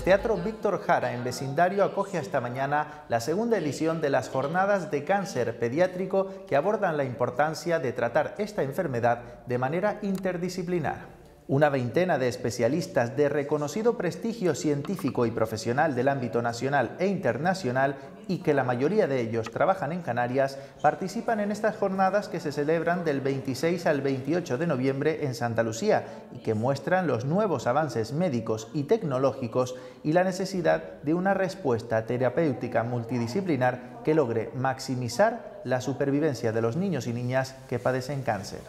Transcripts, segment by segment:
El Teatro Víctor Jara en vecindario acoge esta mañana la segunda edición de las jornadas de cáncer pediátrico que abordan la importancia de tratar esta enfermedad de manera interdisciplinar. Una veintena de especialistas de reconocido prestigio científico y profesional del ámbito nacional e internacional y que la mayoría de ellos trabajan en Canarias participan en estas jornadas que se celebran del 26 al 28 de noviembre en Santa Lucía y que muestran los nuevos avances médicos y tecnológicos y la necesidad de una respuesta terapéutica multidisciplinar que logre maximizar la supervivencia de los niños y niñas que padecen cáncer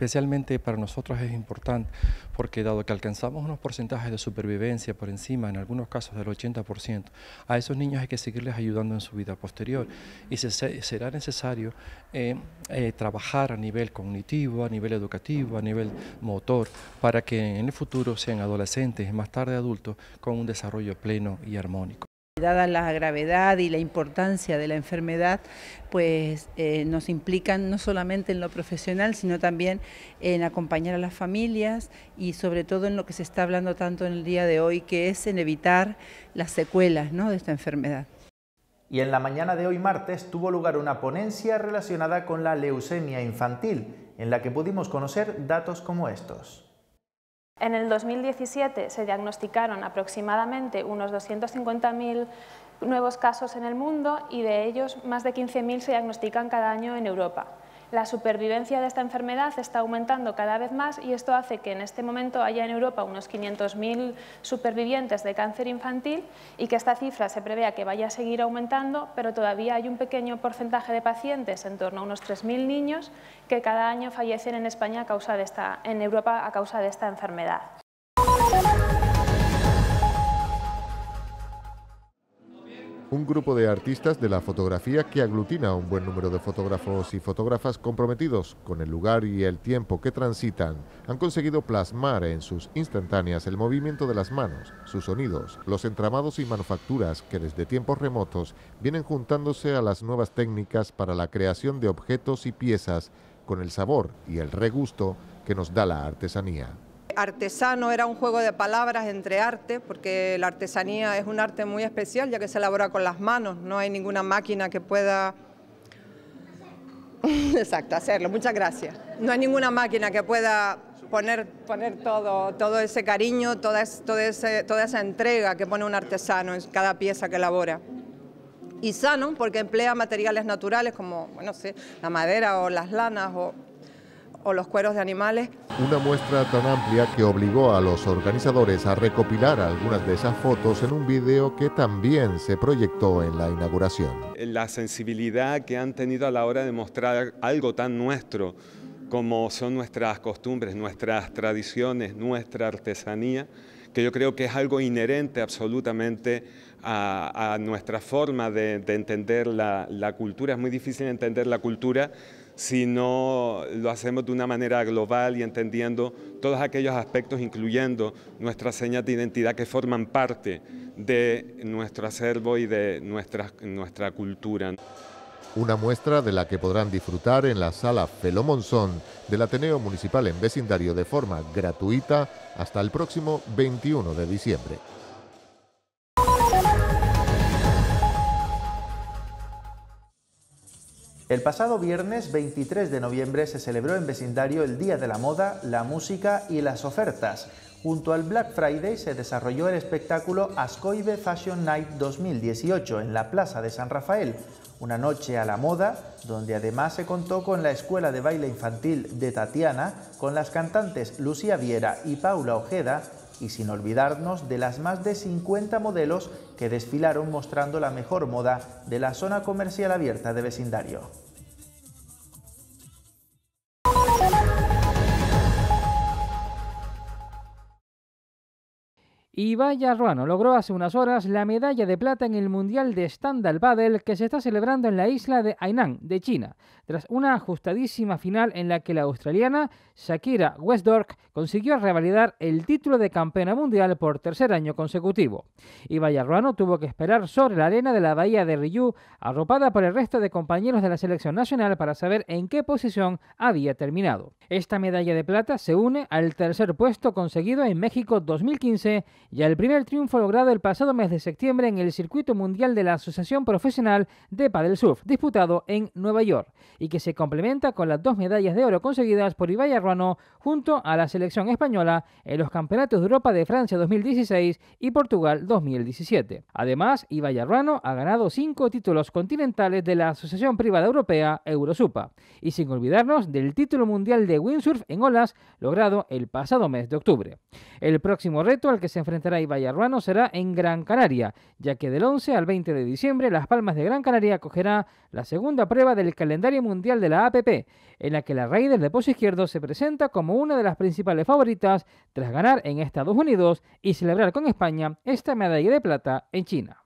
especialmente para nosotros es importante porque dado que alcanzamos unos porcentajes de supervivencia por encima, en algunos casos del 80%, a esos niños hay que seguirles ayudando en su vida posterior y será necesario eh, eh, trabajar a nivel cognitivo, a nivel educativo, a nivel motor, para que en el futuro sean adolescentes y más tarde adultos con un desarrollo pleno y armónico. Dada la gravedad y la importancia de la enfermedad, pues eh, nos implican no solamente en lo profesional, sino también en acompañar a las familias y sobre todo en lo que se está hablando tanto en el día de hoy, que es en evitar las secuelas de esta enfermedad. Y en la mañana de hoy martes tuvo lugar una ponencia relacionada con la leucemia infantil, en la que pudimos conocer datos como estos. En el 2017 se diagnosticaron aproximadamente unos 250.000 nuevos casos en el mundo y de ellos más de 15.000 se diagnostican cada año en Europa. La supervivencia de esta enfermedad está aumentando cada vez más y esto hace que en este momento haya en Europa unos 500.000 supervivientes de cáncer infantil y que esta cifra se prevea que vaya a seguir aumentando, pero todavía hay un pequeño porcentaje de pacientes, en torno a unos 3.000 niños, que cada año fallecen en España en Europa a causa de esta enfermedad. un grupo de artistas de la fotografía que aglutina a un buen número de fotógrafos y fotógrafas comprometidos con el lugar y el tiempo que transitan. Han conseguido plasmar en sus instantáneas el movimiento de las manos, sus sonidos, los entramados y manufacturas que desde tiempos remotos vienen juntándose a las nuevas técnicas para la creación de objetos y piezas con el sabor y el regusto que nos da la artesanía. Artesano era un juego de palabras entre arte, porque la artesanía es un arte muy especial, ya que se elabora con las manos, no hay ninguna máquina que pueda... Exacto, hacerlo, muchas gracias. No hay ninguna máquina que pueda poner, todo, ese cariño, toda, esa entrega que pone un artesano en cada pieza que elabora y sano porque emplea materiales naturales como, bueno, sé, la madera o las lanas o o los cueros de animales. Una muestra tan amplia que obligó a los organizadores a recopilar algunas de esas fotos en un video que también se proyectó en la inauguración. La sensibilidad que han tenido a la hora de mostrar algo tan nuestro como son nuestras costumbres, nuestras tradiciones, nuestra artesanía, que yo creo que es algo inherente absolutamente a, nuestra forma de, entender la, la cultura. Es muy difícil entender la cultura sino lo hacemos de una manera global y entendiendo todos aquellos aspectos, incluyendo nuestras señas de identidad que forman parte de nuestro acervo y de nuestra, cultura. Una muestra de la que podrán disfrutar en la sala Felo Monzón del Ateneo Municipal en Vecindario de forma gratuita hasta el próximo 21 de diciembre. El pasado viernes 23 de noviembre se celebró en vecindario el Día de la Moda, la Música y las Ofertas. Junto al Black Friday se desarrolló el espectáculo Ascoibe Fashion Night 2018 en la Plaza de San Rafael, una noche a la moda donde además se contó con la Escuela de Baile Infantil de Tatiana, con las cantantes Lucía Viera y Paula Ojeda, y sin olvidarnos de las más de 50 modelos que desfilaron mostrando la mejor moda de la zona comercial abierta de vecindario. Ibai ruano logró hace unas horas la medalla de plata en el Mundial de Standal Paddle que se está celebrando en la isla de Hainan, de China, tras una ajustadísima final en la que la australiana Shakira Westdork consiguió revalidar el título de campeona mundial por tercer año consecutivo. Ibai Arruano tuvo que esperar sobre la arena de la bahía de Ryu, arropada por el resto de compañeros de la selección nacional para saber en qué posición había terminado. Esta medalla de plata se une al tercer puesto conseguido en México 2015 y el primer triunfo logrado el pasado mes de septiembre en el circuito mundial de la Asociación Profesional de Padel Surf, disputado en Nueva York, y que se complementa con las dos medallas de oro conseguidas por Ibai Arruano junto a la selección española en los Campeonatos de Europa de Francia 2016 y Portugal 2017. Además, Ibai Arruano ha ganado cinco títulos continentales de la Asociación Privada Europea Eurosupa, y sin olvidarnos del título mundial de windsurf en olas logrado el pasado mes de octubre. El próximo reto al que se enfrenta enfrentará Arruano será en Gran Canaria, ya que del 11 al 20 de diciembre Las Palmas de Gran Canaria acogerá la segunda prueba del calendario mundial de la APP, en la que la raíz del depósito Izquierdo se presenta como una de las principales favoritas tras ganar en Estados Unidos y celebrar con España esta medalla de plata en China.